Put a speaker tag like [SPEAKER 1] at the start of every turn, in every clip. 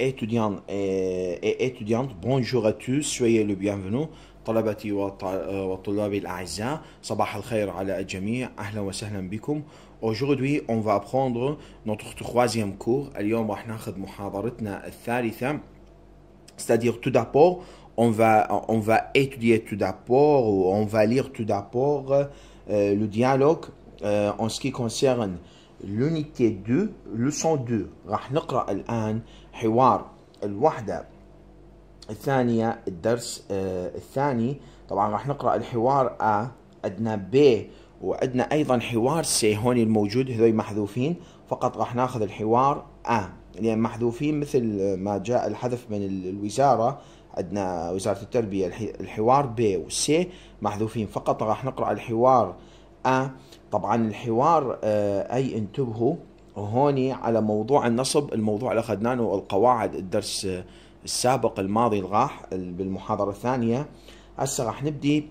[SPEAKER 1] étudiants et, et étudiantes, bonjour à tous, soyez le bienvenu. طلبتي وطلابي الأعزاء صباح الخير على الجميع أهلا وسهلا بكم Aujourd'hui on va apprendre notre troisième cours اليوم راح ناخذ محاضرتنا الثالثة c'est-à-dire tout d'abord on va, on va étudier tout d'abord ou on va lire tout d'abord euh, le dialogue euh, en ce qui concerne euh, لونيتي دو لوسون دو راح نقرأ الآن حوار الوحدة الثانية الدرس آه الثاني طبعا راح نقرأ الحوار ا عندنا بي وعندنا أيضا حوار سي هون الموجود هذول محذوفين فقط راح ناخذ الحوار ا لأن محذوفين مثل ما جاء الحذف من الوزارة عندنا وزارة التربية الحوار ب و محذوفين فقط راح نقرأ الحوار ا طبعا الحوار آه، اي انتبهوا هوني على موضوع النصب الموضوع اللي اخذناه القواعد الدرس السابق الماضي الغاح بالمحاضره الثانيه هسه راح نبدي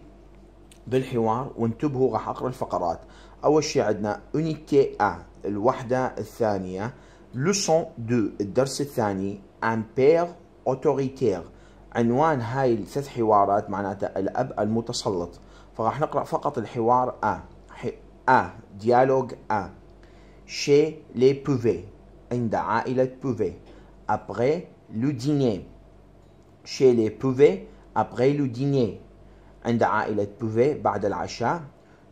[SPEAKER 1] بالحوار وانتبهوا راح اقرا الفقرات اول شيء عندنا اونيتي ا الوحده الثانيه لوسون دو الدرس الثاني امبير اوتوريتير عنوان هاي الثلاث حوارات معناتها الاب المتسلط فراح نقرا فقط الحوار ا A dialogue A Chez les pouvets عند عائلة بوفي après le dîner chez les pouvets après le dîner عند عائلة بوفي بعد العشاء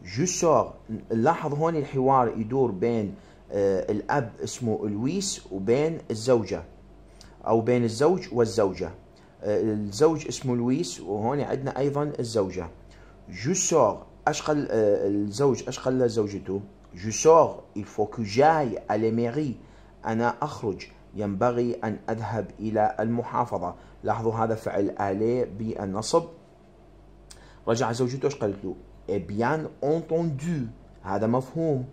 [SPEAKER 1] جو سور نلاحظ هون الحوار يدور بين آه، الأب اسمه لويس وبين الزوجة أو بين الزوج والزوجة آه، الزوج اسمه لويس وهون عندنا أيضا الزوجة جو سور قال آه، الزوج قال زوجته جو سور il faut que j'aille à la mairie انا اخرج ينبغي ان اذهب الى المحافظه لاحظوا هذا فعل الي بالنصب رجع زوجته ايش قالت له اي بيان اونتوندو هذا مفهوم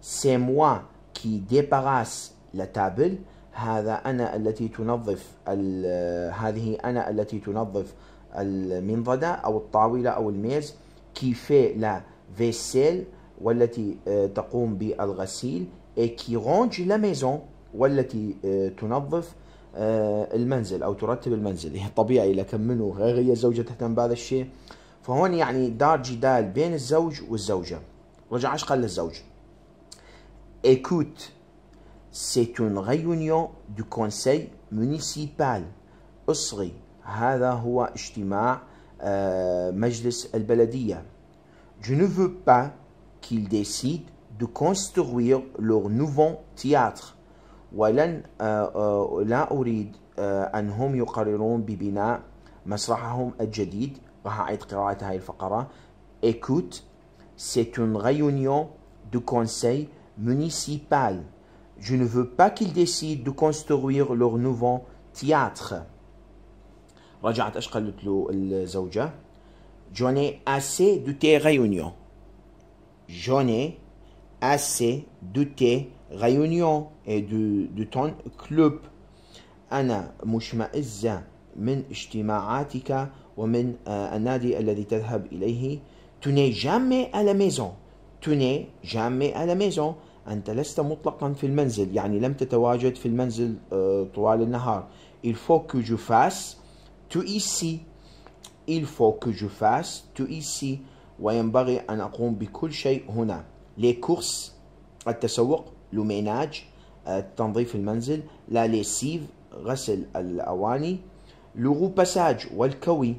[SPEAKER 1] سي موا كي ديباغاس لا تابل هذا انا التي تنظف آه، هذه انا التي تنظف المنضده او الطاوله او الميز كيفي لا فيسيل والتي تقوم بالغسيل اي كي رونج لا ميزون والتي تنظف المنزل او ترتب المنزل هي طبيعي اذا كملوا غير هي الزوجه تهتم بهذا الشيء فهون يعني دار جدال بين الزوج والزوجه رجع ايش قال للزوج écoute c'est une réunion du conseil municipal اصغي هذا هو اجتماع Euh, je ne veux pas qu'ils décident de construire leur nouveau théâtre. Euh, euh, écoute c'est une réunion du conseil municipal je ne veux pas qu'ils décident de construire leur nouveau théâtre رجعت ايش قالت له الزوجه؟ جوني اسي دو تي غيونيون جوني اسي دو تي غيونيون اي دو دو تون كلوب انا مشمئزه من اجتماعاتك ومن آه، النادي الذي تذهب اليه توني جامي لا ميزون توني جامي لا ميزون أنت لست مطلقا في المنزل يعني لم تتواجد في المنزل آه، طوال النهار il faut que je fasse تو إيسي il faut que je fasse تو إيسي وينبغي أن أقوم بكل شيء هنا لي كورس التسوق لو ميناج euh، تنظيف المنزل لا ليسيف غسل الأواني لو روباساج والكوي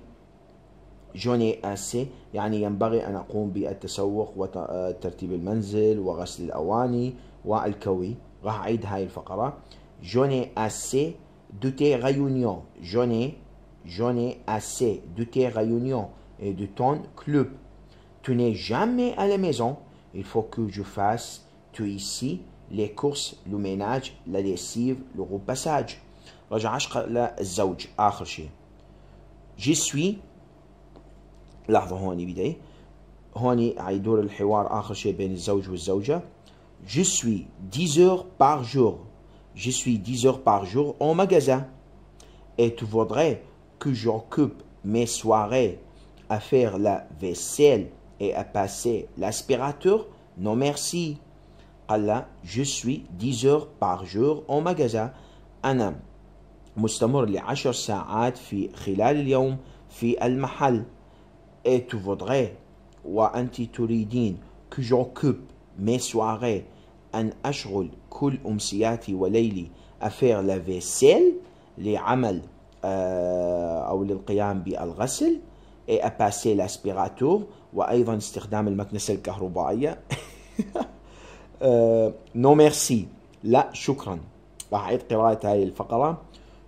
[SPEAKER 1] جوني أسي يعني ينبغي أن أقوم بالتسوق وترتيب آه، المنزل وغسل الأواني والكوي راح أعيد هاي الفقرة جوني أسي دوتي غيونيون جوني J'en ai assez de tes réunions et de ton club. Tu n'es jamais à la maison. Il faut que je fasse tout ici les courses, le ménage, la lessive, le repassage. Je suis ben Je suis 10 heures par jour. Je suis 10 heures par jour au magasin. Et tu voudrais que j'occupe mes soirées à faire la vaisselle et à passer l'aspirateur, non merci. Allah, je suis 10 heures par jour au magasin. أنا مستمر لعشر ساعات في خلال اليوم في المحل. Et tu voudrais, وأنت تريدين, que j'occupe mes soirées أن أشغل كل أمسياتي وليلي à faire la vaisselle لعمل et للقيام بالغسل l'aspirateur الأسبيراتور وأيضا استخدام المكنسة الكهربائية نو ميرسي لا شكرا راح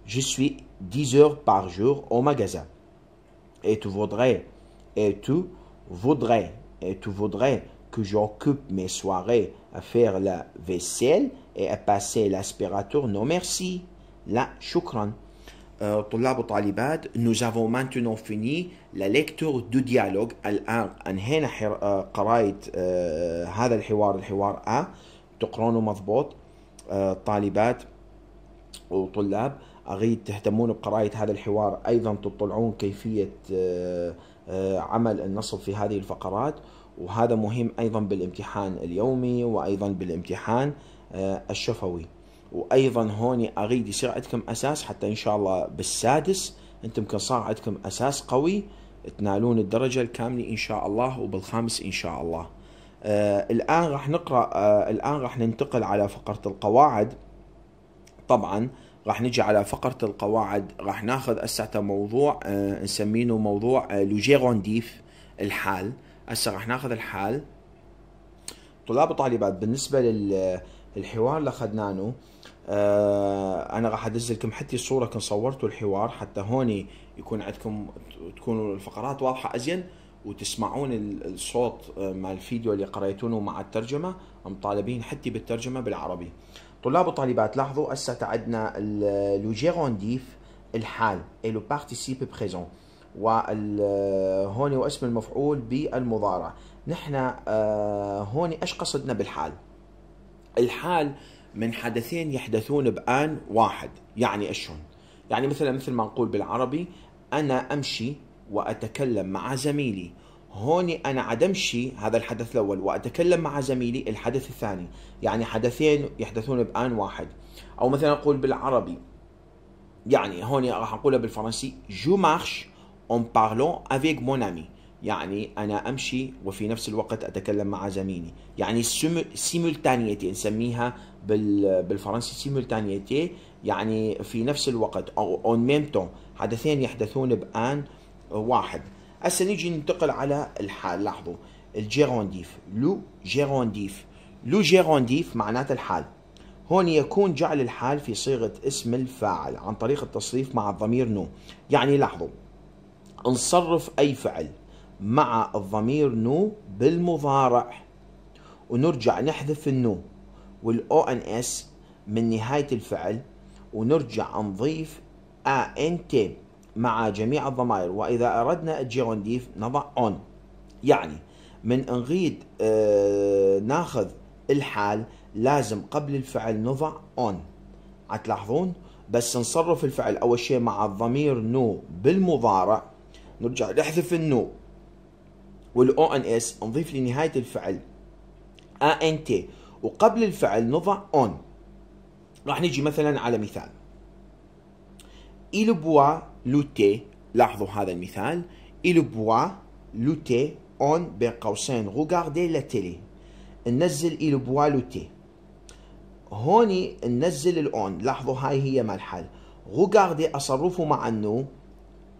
[SPEAKER 1] Je suis 10 heures par jour au magasin. Et tu voudrais, et tu voudrais, et tu voudrais que j'occupe mes soirées à faire la vaisselle et à passer l'aspirateur. Non merci. La choukran طلاب وطالبات نو avons maintenant فيني لا ليكتور دو ديالوغ الآن أنهينا قراية هذا الحوار الحوار أ تقرونه مضبوط طالبات وطلاب أريد تهتمون بقراية هذا الحوار أيضا تطلعون كيفية عمل النصب في هذه الفقرات وهذا مهم أيضا بالامتحان اليومي وأيضا بالامتحان الشفوي وايضا هوني اريد يصير عندكم اساس حتى ان شاء الله بالسادس انتم كان صار عندكم اساس قوي تنالون الدرجه الكامله ان شاء الله وبالخامس ان شاء الله آه الان راح نقرا آه الان راح ننتقل على فقره القواعد طبعا راح نجي على فقره القواعد راح ناخذ هسه موضوع آه نسمينه موضوع آه ديف الحال هسه راح ناخذ الحال طلاب وطالبات بالنسبه للحوار آه، اللي اخذناه آه انا راح ادز لكم حتى الصوره كن صورتوا الحوار حتى هوني يكون عندكم تكون الفقرات واضحه ازين وتسمعون الصوت آه، مع الفيديو اللي قريتونه مع الترجمه طالبين حتى بالترجمه بالعربي طلاب وطالبات لاحظوا هسه عندنا لو جيرونديف الحال اي لو بارتيسيب بريزون وهوني واسم المفعول بالمضارع نحن آه، هوني ايش قصدنا بالحال الحال من حدثين يحدثون بآن واحد يعني أشون يعني مثلا مثل ما نقول بالعربي أنا أمشي وأتكلم مع زميلي هوني أنا عدمشي هذا الحدث الأول وأتكلم مع زميلي الحدث الثاني يعني حدثين يحدثون بآن واحد أو مثلا أقول بالعربي يعني هوني راح أقولها بالفرنسي جو مارش اون بارلون افيك مون امي يعني انا امشي وفي نفس الوقت اتكلم مع زميلي يعني سيمولتانيتي نسميها بالفرنسي سيمولتانيتي يعني في نفس الوقت او اون ميم تون حدثين يحدثون بان واحد هسه نجي ننتقل على الحال لاحظوا الجيرونديف لو جيرونديف لو جيرونديف معناته الحال هون يكون جعل الحال في صيغة اسم الفاعل عن طريق التصريف مع الضمير نو يعني لاحظوا نصرف أي فعل مع الضمير نو بالمضارع ونرجع نحذف النو والاو ان اس من نهاية الفعل ونرجع نضيف انت مع جميع الضمائر وإذا أردنا الجيرونديف نضع اون يعني من نريد آه ناخذ الحال لازم قبل الفعل نضع اون عتلاحظون بس نصرف الفعل اول شيء مع الضمير نو بالمضارع نرجع نحذف النو والاو ان اس نضيف لنهايه الفعل ا انت وقبل الفعل نضع on راح نجي مثلا على مثال il boit lutter لاحظوا هذا المثال il boit lutter on بين قوسين regarder la télé ننزل il boit lutter هوني ننزل الاون لاحظوا هاي هي مال حل غوغاردي اصرفه مع النو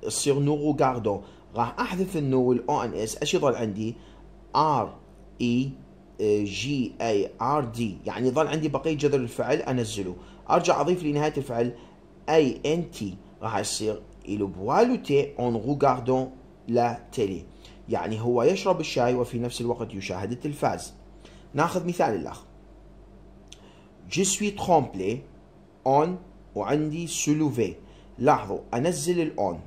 [SPEAKER 1] يصير نو غوغاردو راح احذف النو والاون اس ايش يضل عندي ار اي e جي اي ار دي يعني ظل عندي بقيه جذر الفعل انزله ارجع اضيف لنهايه الفعل اي ان تي راح يصير إلو تي اون غوغاردون لا تيلي يعني هو يشرب الشاي وفي نفس الوقت يشاهد التلفاز ناخذ مثال الأخ جي سوي ترومبلي اون وعندي سولوفي لاحظوا أنزل الأون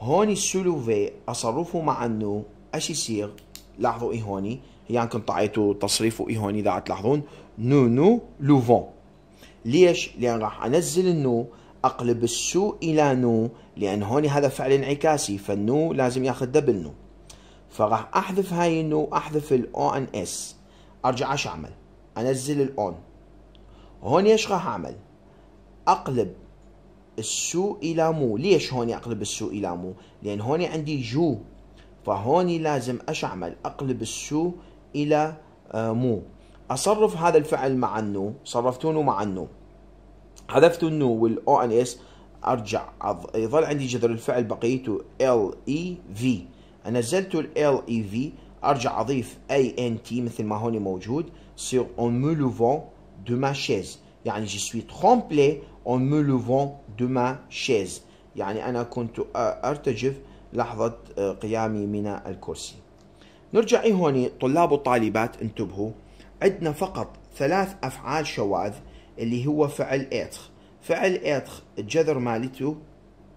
[SPEAKER 1] هوني سولوفي أصرفه مع أنه أش يصير لاحظوا إيه هوني يعني كنت تعيطوا ايه هون اذا تلاحظون نو نو لوفون ليش لان راح انزل النو اقلب السو الى نو لان هون هذا فعل انعكاسي فالنو لازم ياخذ دبل نو فراح احذف هاي النو احذف الاو ان اس ارجع اش اعمل انزل الاون هون ايش راح اعمل اقلب السو الى مو ليش هون اقلب السو الى مو لان هون عندي جو فهوني لازم اش اعمل اقلب السو إلى آه، مو أصرف هذا الفعل مع النو صرفتونه مع النو حذفت النو والأو أن إس أرجع يظل عندي جذر الفعل بقيته ال اي في نزلت ال اي في e أرجع أضيف اي ان تي مثل ما هون موجود سير اون مو لوفون دو ما شيز يعني جي سوي ترومبلي اون مو لوفون دو ما شيز يعني أنا كنت أرتجف لحظة آه، قيامي من الكرسي نرجع إيه هوني طلاب وطالبات انتبهوا عندنا فقط ثلاث أفعال شواذ اللي هو فعل اتر فعل اتر الجذر مالته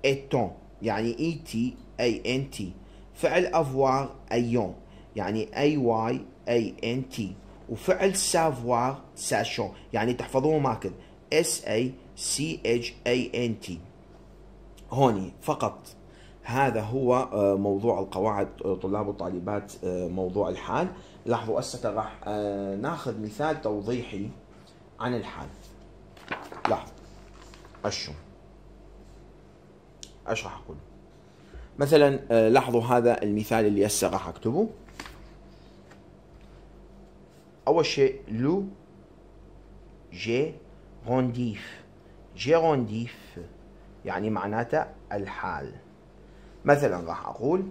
[SPEAKER 1] إتون يعني إي تي أي إن تي فعل أفوار أيون يعني أي واي أي إن تي وفعل سافوار ساشون يعني تحفظوه ماكل اس اي سي اتش اي ان تي هوني فقط هذا هو آه، موضوع القواعد آه، طلاب وطالبات آه، موضوع الحال لاحظوا هسه راح ناخذ مثال توضيحي عن الحال لاحظوا اشو ايش راح اقول مثلا لاحظوا هذا المثال اللي هسه راح اكتبه اول شيء لو جي رونديف جيرونديف يعني معناته الحال مثلا راح أقول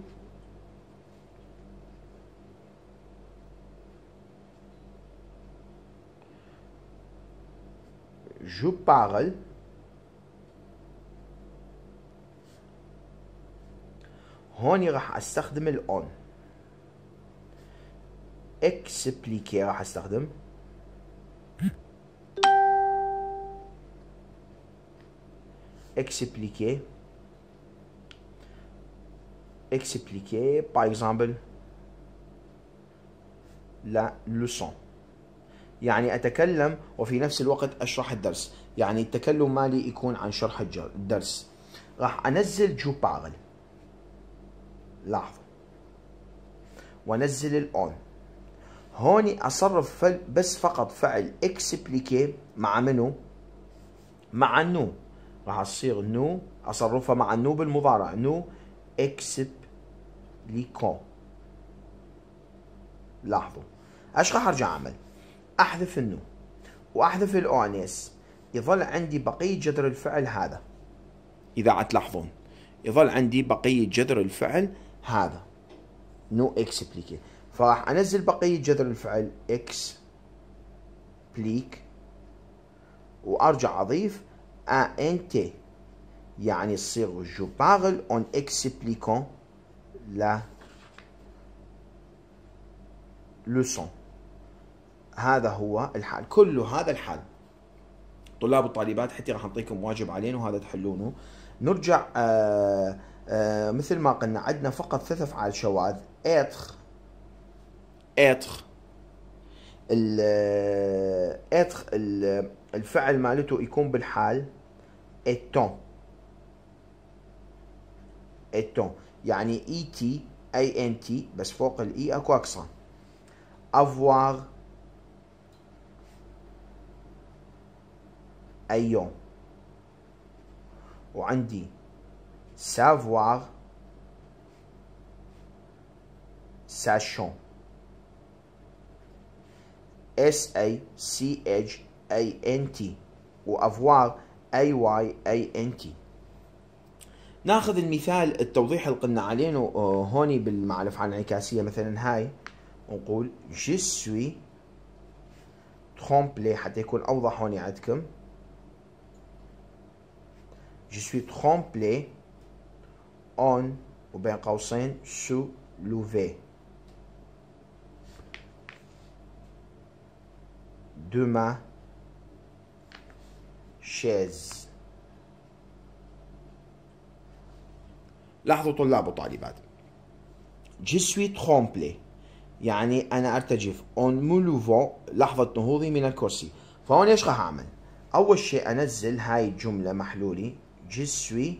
[SPEAKER 1] je parle هوني راح استخدم الاون اكسبليكي راح استخدم اكسبليكي expliquer, par exemple, لا لوسون يعني أتكلم وفي نفس الوقت أشرح الدرس يعني التكلم مالي يكون عن شرح الدرس راح أنزل جو بارل لاحظوا وانزل الاون هوني اصرف بس فقط فعل اكسبليكي مع منو مع النو راح تصير نو اصرفها مع النو بالمضارع نو اكسب ليكون لاحظوا ايش راح ارجع اعمل احذف النو واحذف الاونس يظل عندي بقيه جذر الفعل هذا اذا تلاحظون يظل عندي بقيه جذر الفعل هذا نو اكسبليكيت فراح انزل بقيه جذر الفعل اكس بليك وارجع اضيف انت يعني تصير جو بارل اون اكسبليكون la leçon. هذا هو الحال كله هذا الحال طلاب وطالبات حتى راح نعطيكم واجب علينا وهذا تحلونه نرجع آآ آه، آآ آه، مثل ما قلنا عندنا فقط ثلاث افعال شواذ اتخ اتخ ال اتخ آه، الفعل مالته يكون بالحال اتون اتون يعني اي تي اي ان تي بس فوق الاي e اكو اقصى افوار اي وعندي سافوار ساشون اس اي سي H اي ان تي وأفوار اي واي اي ان تي ناخذ المثال التوضيح اللي قلنا عليه آه، هوني بالمعرفة الانعكاسية مثلا هاي نقول جي سوي ترومبلي حتى يكون أوضح هوني عندكم جي سوي ترومبلي on وبين قوسين soulevé de ma chaise لاحظوا طلاب وطالبات جي سوي tremblé يعني أنا أرتجف اون مولوفو لحظة نهوضي من الكرسي فهون إيش راح أعمل؟ أول شيء أنزل هاي الجملة محلولي جي سوي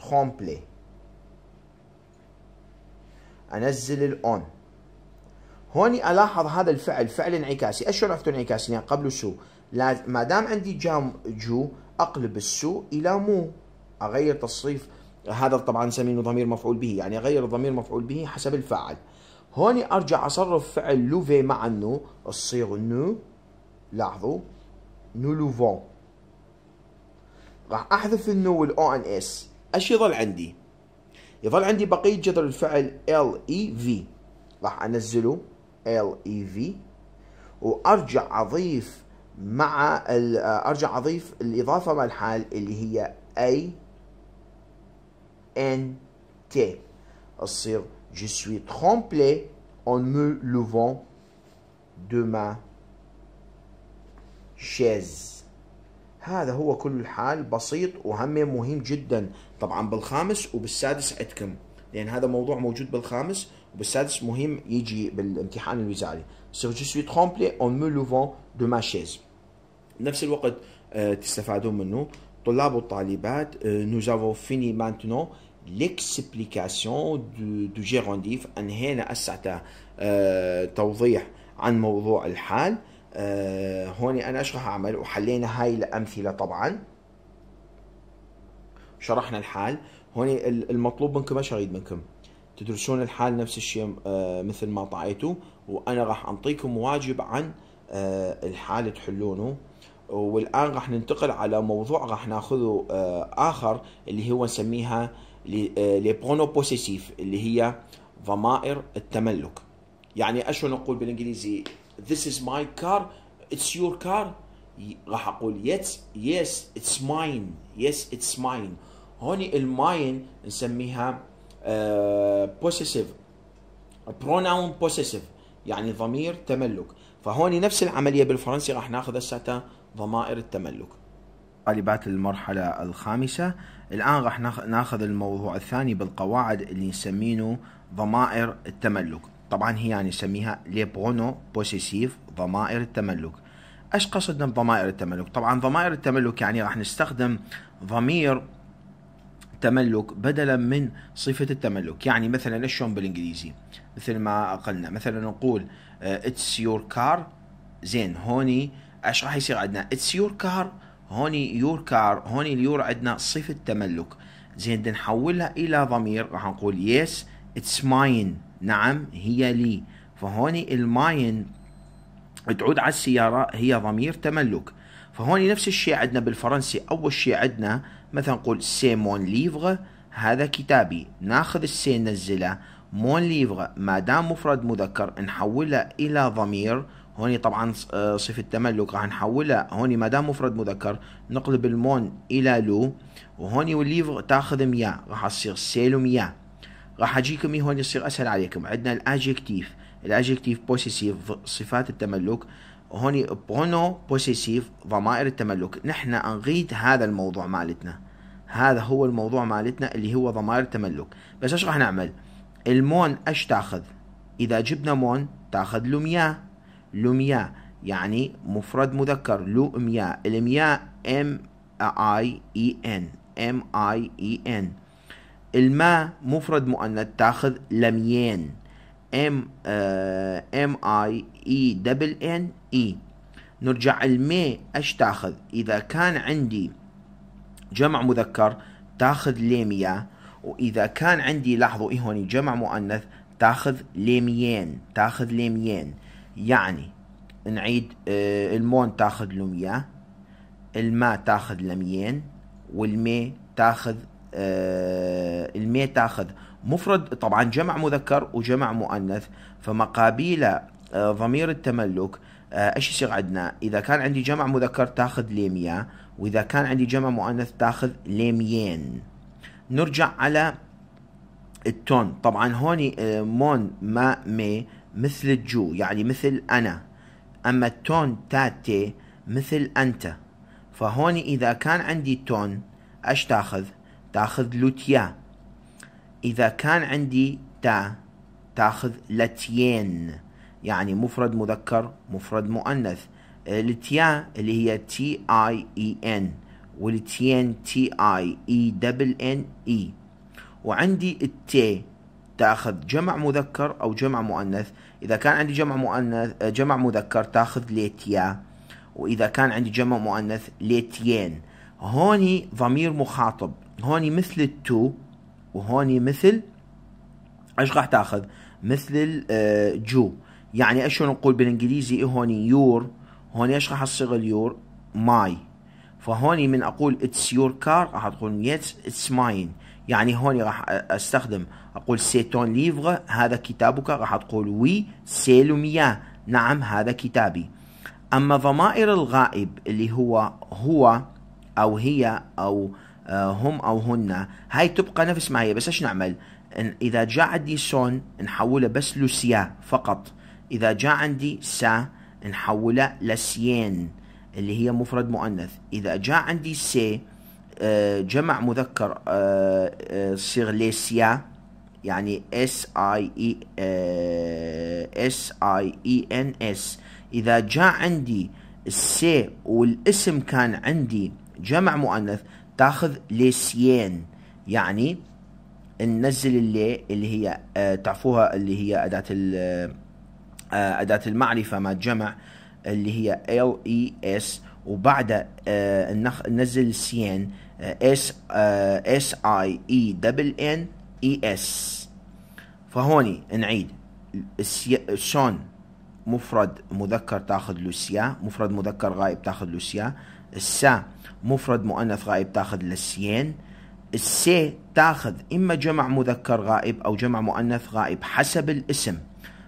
[SPEAKER 1] tremblé أنزل الأون هوني ألاحظ هذا الفعل فعل انعكاسي إيش عرفت انعكاسي؟ يعني قبل سو ما دام عندي جام جو أقلب السو إلى مو أغير تصريف هذا طبعا نسميه ضمير مفعول به يعني اغير ضمير مفعول به حسب الفاعل هوني ارجع اصرف فعل لوفي مع النو الصيغ نو لاحظوا نو لوفون راح احذف النو والاو ان اس ايش يظل عندي؟ يظل عندي بقيه جذر الفعل ال اي في راح انزله ال اي في وارجع اضيف مع ارجع اضيف الاضافه مع الحال اللي هي اي T. أصير je suis tremplé en me levant de ma chaise هذا هو كل الحال بسيط وهم مهم جدا طبعا بالخامس وبالسادس عندكم لان هذا موضوع موجود بالخامس وبالسادس مهم يجي بالامتحان الوزاري سو جو سوي ترومبلي اون مو لوفون دو ما شيز نفس الوقت آه، تستفادون منه طلاب وطالبات نو آه، avons فيني مانتنون ليكسبليكاسيون دو دو جيرونديف انهينا أه توضيح عن موضوع الحال أه هوني انا اشرح راح اعمل وحلينا هاي الامثله طبعا شرحنا الحال هوني المطلوب منكم ايش اريد منكم تدرسون الحال نفس الشيء أه مثل ما طعيتوا وانا راح اعطيكم واجب عن أه الحال تحلونه والان راح ننتقل على موضوع راح ناخذه آه، اخر اللي هو نسميها لي برونو آه، بوسيسيف اللي هي ضمائر التملك يعني اشو نقول بالانجليزي this is my car it's your car راح اقول yes yes it's mine yes it's mine هوني الماين نسميها بوسيسيف بروناون بوسيسيف يعني ضمير تملك فهوني نفس العمليه بالفرنسي راح ناخذ هسه ضمائر التملك طالبات المرحلة الخامسة الآن راح ناخذ الموضوع الثاني بالقواعد اللي نسمينه ضمائر التملك طبعا هي يعني نسميها ليبرونو بوسيسيف ضمائر التملك ايش قصدنا بضمائر التملك طبعا ضمائر التملك يعني راح نستخدم ضمير تملك بدلا من صفة التملك يعني مثلا شلون بالانجليزي مثل ما قلنا مثلا نقول اتس يور كار زين هوني ايش راح يصير عندنا اتس يور كار هوني يور كار هوني اليور عندنا صفة تملك زين بدنا نحولها إلى ضمير راح نقول يس اتس ماين نعم هي لي فهوني الماين تعود على السيارة هي ضمير تملك فهوني نفس الشيء عندنا بالفرنسي أول شيء عندنا مثلا نقول سي مون ليفغ هذا كتابي ناخذ السي ننزله مون ليفغ ما دام مفرد مذكر نحولها إلى ضمير هوني طبعا آه، صفة تملك راح نحولها هوني ما دام مفرد مذكر نقلب المون إلى لو وهوني والليفر تاخذ مياه راح تصير سيلو مياه راح اجيكم إيه هون يصير اسهل عليكم عندنا الادجكتيف الادجكتيف بوسيسيف صفات التملك هوني برونو بوسيسيف ضمائر التملك نحن نريد هذا الموضوع مالتنا هذا هو الموضوع مالتنا اللي هو ضمائر التملك بس ايش راح نعمل المون ايش تاخذ اذا جبنا مون تاخذ له مياه لوميا يعني مفرد مذكر لوميا الميا ام اي اي ان ام اي اي ان الماء مفرد مؤنث تاخذ لميان ام آه، ام اي اي دبل ان اي نرجع المي اش تاخذ اذا كان عندي جمع مذكر تاخذ ليميا واذا كان عندي لاحظوا هوني جمع مؤنث تاخذ ليميان تاخذ ليميان يعني نعيد آه، المون تاخذ له مياه الماء تاخذ لميين والمي تاخذ آه، المي تاخذ مفرد طبعا جمع مذكر وجمع مؤنث فمقابيل آه، ضمير التملك ايش يصير عندنا اذا كان عندي جمع مذكر تاخذ ليميا واذا كان عندي جمع مؤنث تاخذ ليميين نرجع على التون طبعا هوني مون ما مي مثل الجو يعني مثل أنا أما التون تاتي مثل أنت فهوني إذا كان عندي تون أش تاخذ تاخذ لوتيا إذا كان عندي تا تاخذ لتيين يعني مفرد مذكر مفرد مؤنث التيا اللي هي تي اي اي e ان والتيين تي اي اي e دبل ان e. اي وعندي التي تاخذ جمع مذكر او جمع مؤنث إذا كان عندي جمع مؤنث آه، جمع مذكر تاخذ ليتيا وإذا كان عندي جمع مؤنث ليتين هوني ضمير مخاطب هوني مثل التو وهوني مثل ايش راح تاخذ مثل الجو آه، يعني ايش نقول بالانجليزي إيه هوني يور هوني ايش راح اصيغ اليور ماي فهوني من اقول اتس يور كار راح تقول يتس اتس ماين يعني هوني راح استخدم أقول سيتون ليفغ هذا كتابك راح تقول وي ميا نعم هذا كتابي أما ضمائر الغائب اللي هو هو أو هي أو آه، هم أو هن هاي تبقى نفس ما هي بس ايش نعمل إذا جاء عندي سون نحوله بس لوسيا فقط إذا جاء عندي سا نحوله لسيين اللي هي مفرد مؤنث إذا جاء عندي سي آه، جمع مذكر آه، صيغ ليسيا يعني اس اي اي اس اي اي ان اس اذا جاء عندي السي والاسم كان عندي جمع مؤنث تاخذ ليسيين يعني ننزل اللي اللي هي آه، تعفوها اللي هي اداه ال آه، آه، اداه المعرفه مال جمع اللي هي ال اي e اس وبعدها ننزل سين اس اس اي اي دبل ان اي e اس فهوني نعيد سون مفرد مذكر تاخذ لوسيا مفرد مذكر غائب تاخذ لوسيا السا مفرد مؤنث غائب تاخذ لسيين السي تاخذ اما جمع مذكر غائب او جمع مؤنث غائب حسب الاسم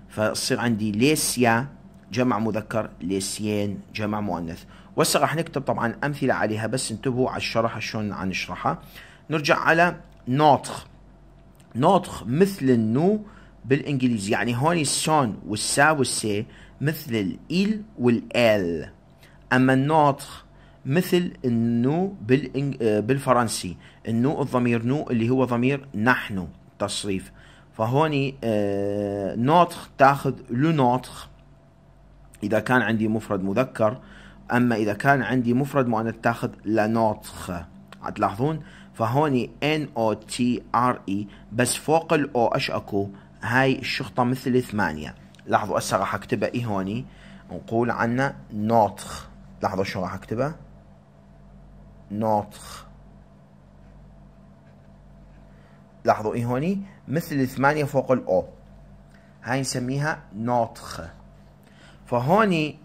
[SPEAKER 1] فصير عندي ليسيا جمع مذكر ليسيين جمع مؤنث وهسه راح نكتب طبعا امثله عليها بس انتبهوا على الشرح شلون عن نشرحها نرجع على نوتخ نوتخ مثل النو بالانجليزي يعني هون السون والسا والسي مثل الايل والال اما النوتخ مثل النو آه، بالفرنسي النو الضمير نو اللي هو ضمير نحن تصريف فهوني آه نوتخ تاخذ لو نوتخ اذا كان عندي مفرد مذكر اما اذا كان عندي مفرد مؤنث تاخذ لا نوتخ هتلاحظون فهوني ان او تي ار اي بس فوق الاو اش اكو هاي الشخطة مثل ثمانية لاحظوا هسه راح اكتبها اي هوني نقول عنا نوتخ لاحظوا شو راح اكتبها نوتخ لاحظوا اي هوني مثل ثمانية فوق الاو هاي نسميها نوتخ فهوني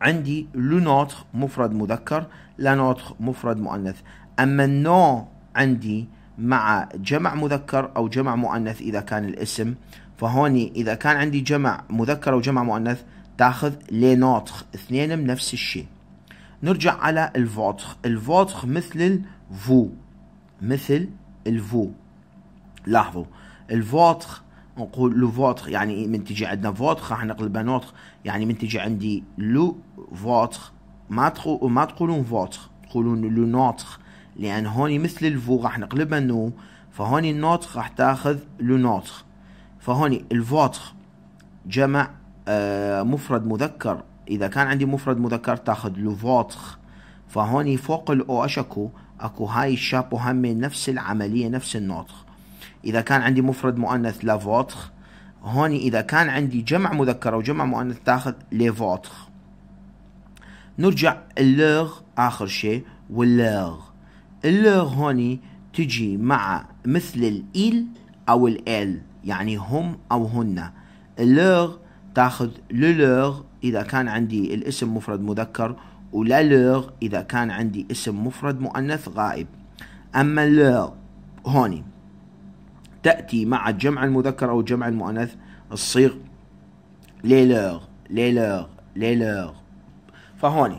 [SPEAKER 1] عندي لو نوتخ مفرد مذكر لا نوتخ مفرد مؤنث أما النو عندي مع جمع مذكر أو جمع مؤنث إذا كان الاسم فهوني إذا كان عندي جمع مذكر أو جمع مؤنث تاخذ لي نوتخ من نفس الشيء نرجع على الفوتخ الفوتخ مثل الفو مثل الفو لاحظوا الفوتخ نقول لو فوتخ يعني من تجي عندنا فوتخ راح نقلبها نوتخ يعني من تجي عندي لو فوتخ ما تقول ما تقولون فوتخ تقولون لو نوتخ لان هوني مثل الفو راح نقلبها نو فهوني النوتخ راح تاخذ لو نوتخ فهوني الفوتخ جمع آه، مفرد مذكر اذا كان عندي مفرد مذكر تاخذ لو فوتخ فهوني فوق الاو اشكو اكو هاي الشابو هم نفس العمليه نفس النوتخ اذا كان عندي مفرد مؤنث لا فوتخ هوني اذا كان عندي جمع مذكر او جمع مؤنث تاخذ لي فوتخ نرجع اللغ اخر شيء واللغ اللغ هوني تجي مع مثل الإيل أو الإل يعني هم أو هن اللغ تاخذ للغ إذا كان عندي الاسم مفرد مذكر ولالور إذا كان عندي اسم مفرد مؤنث غائب أما اللغ هوني تأتي مع الجمع المذكر أو الجمع المؤنث الصيغ ليلغ ليلغ ليلغ فهوني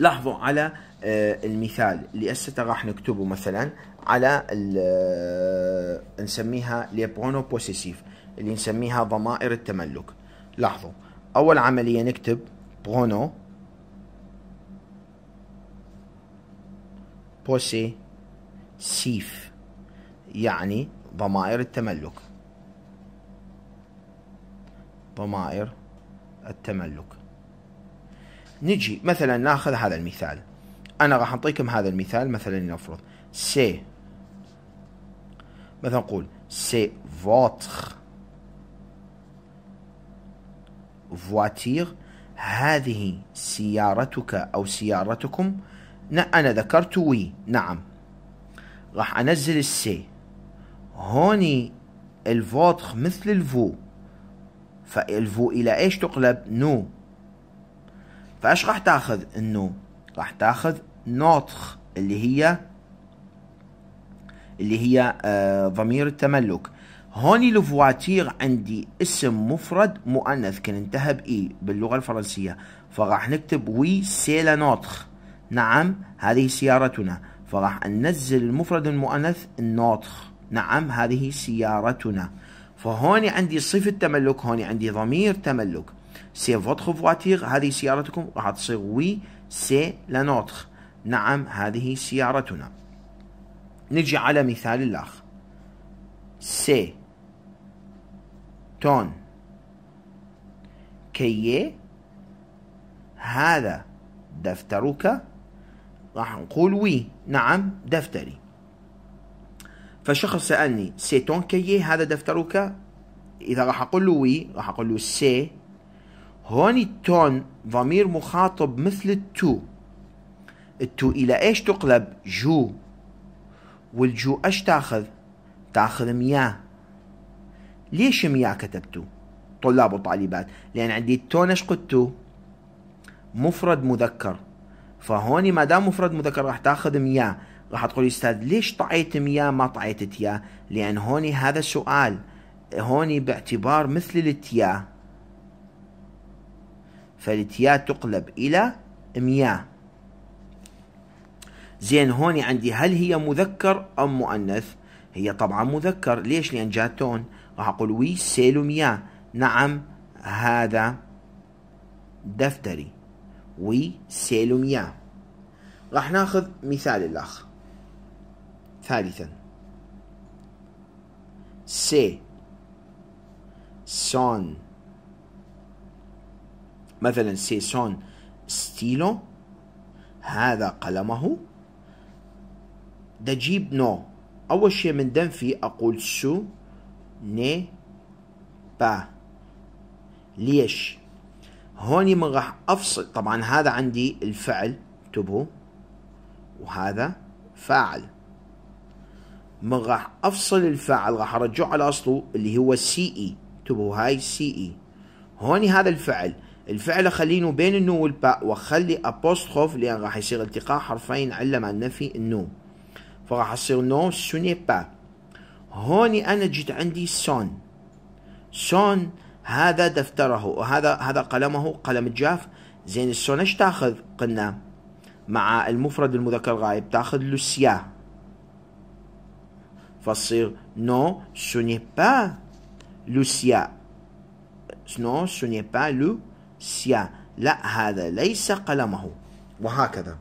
[SPEAKER 1] لاحظوا على آه، المثال اللي هسه راح نكتبه مثلا على آه، نسميها ليبرونو بوسيسيف اللي نسميها ضمائر التملك لاحظوا اول عمليه نكتب برونو بوسيسيف يعني ضمائر التملك ضمائر التملك نجي مثلا ناخذ هذا المثال انا راح اعطيكم هذا المثال مثلا لنفرض سي مثلا نقول سي فوتر فواتير هذه سيارتك او سيارتكم انا ذكرت وي نعم راح انزل السي هوني الفوتخ مثل الفو فالفو الى ايش تقلب نو فايش راح تاخذ النو راح تاخذ نوتخ اللي هي اللي هي آه، ضمير التملك هوني لفواتير عندي اسم مفرد مؤنث كان انتهى بإي باللغة الفرنسية فراح نكتب وي سي لا نوتخ نعم هذه سيارتنا فراح ننزل المفرد المؤنث نوتخ نعم هذه سيارتنا فهوني عندي صفة تملك هوني عندي ضمير تملك سي فوتخ فواتير هذه سيارتكم راح تصير وي سي لا نوتخ نعم هذه سيارتنا نجي على مثال الاخ سي تون كي هذا دفترك راح نقول وي نعم دفتري فشخص سألني سي تون كي هذا دفترك إذا راح أقول له وي راح أقول له سي هون التون ضمير مخاطب مثل التو التو إلى إيش تقلب جو والجو إيش تاخذ تاخذ مياه ليش مياه كتبتو طلاب وطالبات لأن عندي التون إيش قدتو مفرد مذكر فهوني ما دام مفرد مذكر راح تاخذ مياه راح تقول استاذ ليش طعيت مياه ما طعيت تياه لان هوني هذا سؤال هوني باعتبار مثل التياه فالتيا تقلب إلى مياه زين هوني عندي هل هي مذكر أم مؤنث هي طبعا مذكر ليش لأن جات تون راح أقول وي سيلو مياه نعم هذا دفتري وي سيلو مياه راح ناخذ مثال الأخ ثالثا سي سون مثلا سيسون ستيلو هذا قلمه دجيب نو أول شيء من دنفي أقول سو ني با ليش هوني من راح أفصل طبعا هذا عندي الفعل انتبهوا وهذا فاعل من راح أفصل الفاعل راح أرجعه على أصله اللي هو سي إي انتبهوا هاي سي إي هوني هذا الفعل الفعل خلينه بين النو والباء وخلي ابوستروف لان راح يصير التقاء حرفين علم عن النفي النو فراح يصير نو سوني با هوني انا جيت عندي سون سون هذا دفتره وهذا هذا قلمه قلم الجاف زين السون ايش تاخذ قلنا مع المفرد المذكر غائب تاخذ لوسيا فتصير نو سوني با لوسيا نو سوني با لو سيا لا هذا ليس قلمه وهكذا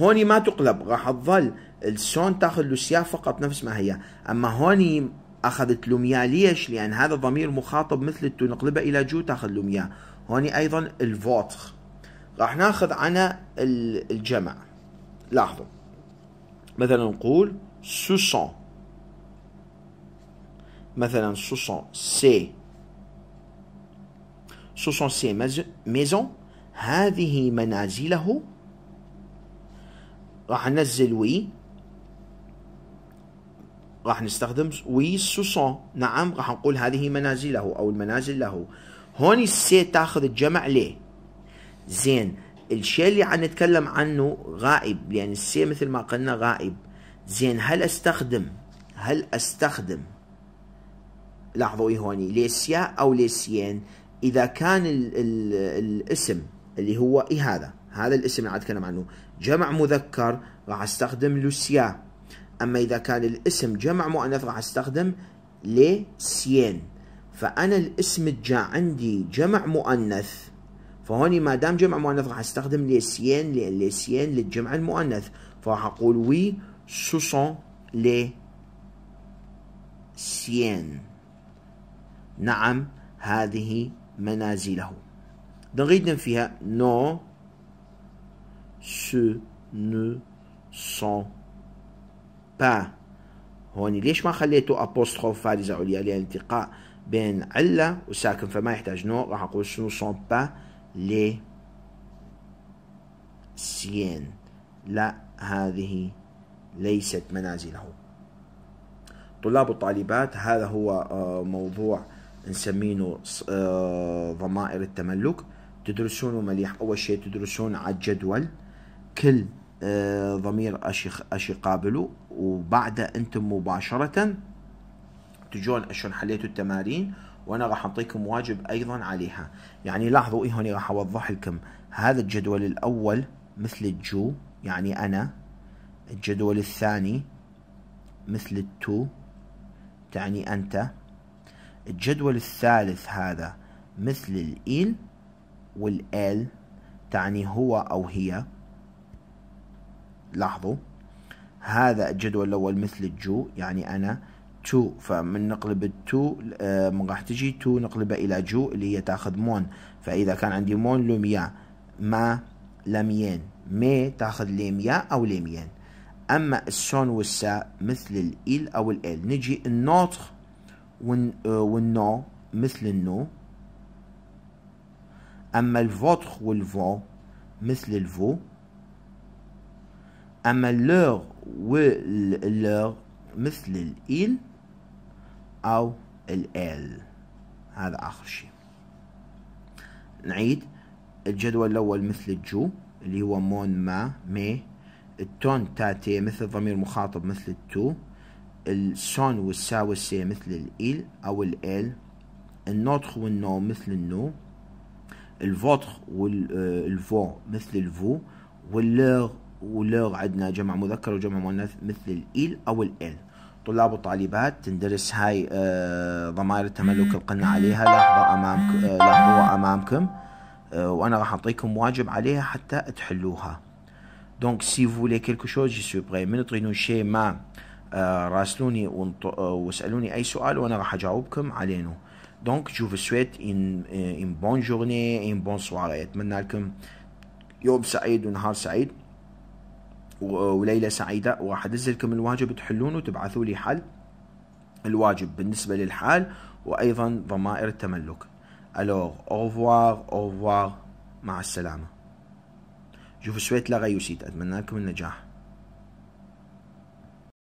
[SPEAKER 1] هوني ما تقلب راح تظل السون تاخذ لوسيا فقط نفس ما هي اما هوني اخذت لوميا ليش لان هذا ضمير مخاطب مثل التو نقلبها الى جو تاخذ لوميا هوني ايضا الفوتخ راح ناخذ عنا الجمع لاحظوا مثلا نقول سوسون مثلا سوسون سي ce sont ces هذه منازله راح ننزل وي راح نستخدم وي سوسون نعم راح نقول هذه منازله او المنازل له هون السي تاخذ الجمع ليه زين الشيء اللي عم نتكلم عنه غائب لان يعني السي مثل ما قلنا غائب زين هل استخدم هل استخدم لاحظوا هوني ليسيا او ليسيين اذا كان الـ الـ الاسم اللي هو اي هذا هذا الاسم اللي اتكلم عنه جمع مذكر راح استخدم لوسيا اما اذا كان الاسم جمع مؤنث راح استخدم لسيين فانا الاسم الجا عندي جمع مؤنث فهوني ما دام جمع مؤنث راح استخدم لسيين لسيين للجمع المؤنث فراح اقول وي سوسون لي سيين نعم هذه منازله نغيد فيها نو سو نو سون با هوني ليش ما خليته أبوستروف فارزة عليا لأن التقاء بين علة وساكن فما يحتاج نو راح أقول نو سون با لي سيين لا هذه ليست منازله طلاب وطالبات هذا هو آه، موضوع نسمينه آه، ضمائر التملك تدرسونه مليح أول شيء تدرسون على الجدول كل آه، ضمير اش أشي قابله وبعده أنتم مباشرة تجون شلون حليتوا التمارين وانا راح اعطيكم واجب ايضا عليها يعني لاحظوا ايه هوني راح اوضح لكم هذا الجدول الاول مثل الجو يعني انا الجدول الثاني مثل التو تعني انت الجدول الثالث هذا مثل الإل e والإل تعني هو أو هي لاحظوا هذا الجدول الأول مثل الجو يعني أنا تو فمن نقلب التو آه، من راح تجي تو نقلبها إلى جو اللي هي تاخذ مون فإذا كان عندي مون لوميا ما لميين مي تاخذ ليميا أو ليميين أما السون والسا مثل الإل e أو الإل نجي النوتر والنو euh, مثل النو أما الفوتخ والفو مثل الفو أما اللور واللور مثل الايل أو الإل هذا آخر شيء نعيد الجدول الأول مثل الجو اللي هو مون ما مي التون تاتي مثل ضمير مخاطب مثل التو السون والسا والسي مثل الإيل أو الإل النوتخ والنو مثل النو الفوتخ والفو آه، مثل الفو واللغ واللغ عندنا جمع مذكر وجمع مؤنث مثل الإيل أو الإل طلاب وطالبات تندرس هاي آه، ضمائر التملك القنا عليها لحظة أمامك آه، لاحظوها أمامكم وأنا راح أعطيكم واجب عليها حتى تحلوها دونك سي فولي كيلكو شوز جي je suis من Mais شي ما آه، راسلوني واسالوني آه، اي سؤال وانا راح اجاوبكم عليه دونك جو سويت ان ان بون جورني ان بون سواري اتمنى لكم يوم سعيد ونهار سعيد آه، وليله سعيده وراح انزل لكم الواجب تحلونه وتبعثوا لي حل الواجب بالنسبه للحال وايضا ضمائر التملك الوغ اوفوار اوفوار مع السلامه جو سويت لا غيوسيت اتمنى لكم النجاح